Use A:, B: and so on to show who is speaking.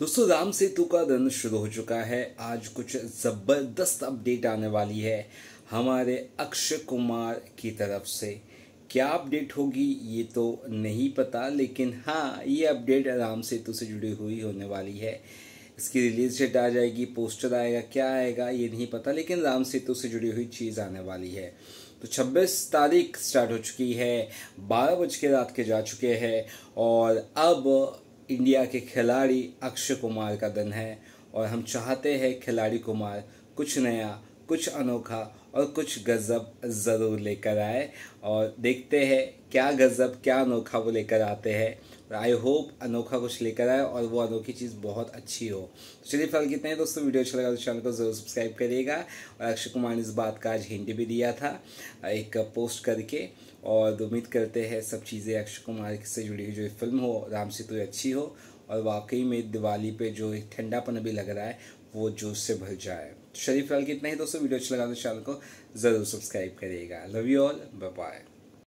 A: दोस्तों राम सेतु का धन शुरू हो चुका है आज कुछ ज़बरदस्त अपडेट आने वाली है हमारे अक्षय कुमार की तरफ से क्या अपडेट होगी ये तो नहीं पता लेकिन हाँ ये अपडेट राम सेतु से जुड़ी हुई होने वाली है इसकी रिलीज डेट आ जाएगी पोस्टर आएगा क्या आएगा ये नहीं पता लेकिन राम सेतु से जुड़ी हुई चीज़ आने वाली है तो 26 तारीख स्टार्ट हो चुकी है बारह बज के रात के जा चुके हैं और अब इंडिया के खिलाड़ी अक्षय कुमार का दिन है और हम चाहते हैं खिलाड़ी कुमार कुछ नया कुछ अनोखा और कुछ गज़ब ज़रूर लेकर आए और देखते हैं क्या गज़ब क्या अनोखा वो लेकर आते हैं आई होप अनोखा कुछ लेकर आए और वो अनोखी चीज़ बहुत अच्छी हो तो चलिए फल कितने हैं दोस्तों वीडियो अच्छा लगा तो चैनल को जरूर सब्सक्राइब करिएगा और अक्षय कुमार ने इस बात का आज हिंट भी दिया था एक पोस्ट करके और उम्मीद करते हैं सब चीज़ें अक्षय कुमार से जुड़ी हुई जो फिल्म हो राम सेतु तो अच्छी हो और वाकई में दिवाली पर जो एक ठंडापन अभी लग रहा है वो जोश से भर जाए तो शरीफ फिलहाल कितना ही दोस्तों वीडियो अच्छा लगा तो चैनल को ज़रूर सब्सक्राइब करिएगा लव यू ऑल बाय